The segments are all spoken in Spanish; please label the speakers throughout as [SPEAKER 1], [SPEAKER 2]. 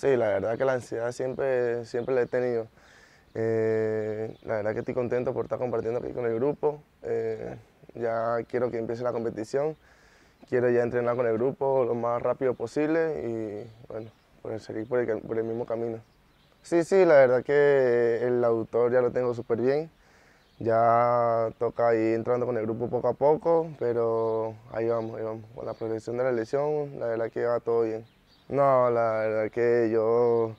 [SPEAKER 1] Sí, la verdad que la ansiedad siempre, siempre la he tenido. Eh, la verdad que estoy contento por estar compartiendo aquí con el grupo. Eh, ya quiero que empiece la competición. Quiero ya entrenar con el grupo lo más rápido posible y bueno, pues seguir por el, mismo camino. Sí, sí, la verdad que el autor ya lo tengo súper bien. Ya toca ir entrando con el grupo poco a poco, pero ahí vamos, ahí vamos. Con la progresión de la lesión, la verdad que va todo bien. No, la verdad que yo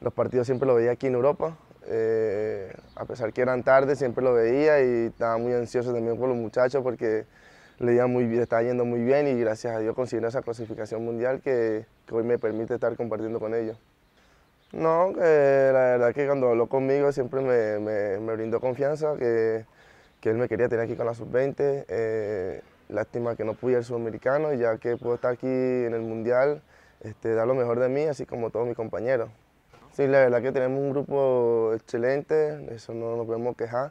[SPEAKER 1] los partidos siempre los veía aquí en Europa. Eh, a pesar que eran tarde, siempre lo veía y estaba muy ansioso también por los muchachos porque le iba muy bien, estaba yendo muy bien y gracias a Dios consiguió esa clasificación mundial que, hoy me permite estar compartiendo con ellos. No, la verdad que cuando habló conmigo siempre me, brindó confianza, que, él me quería tener aquí con la sub-20. Eh, lástima que no pude ir al sudamericano ya que puedo estar aquí en el mundial, este, dar lo mejor de mí, así como todos mis compañeros. Sí, la verdad que tenemos un grupo excelente, eso no nos podemos quejar.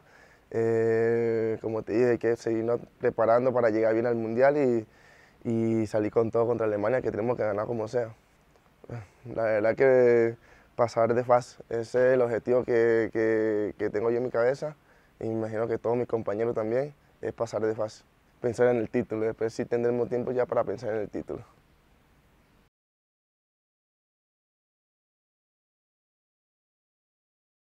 [SPEAKER 1] Eh, como te dije, hay que seguirnos preparando para llegar bien al Mundial y, salir con todo contra Alemania, que tenemos que ganar como sea. La verdad que pasar de fase, ese es el objetivo que, tengo yo en mi cabeza y imagino que todos mis compañeros también, es pasar de fase. Pensar en el título, después sí tendremos tiempo ya para pensar en el título.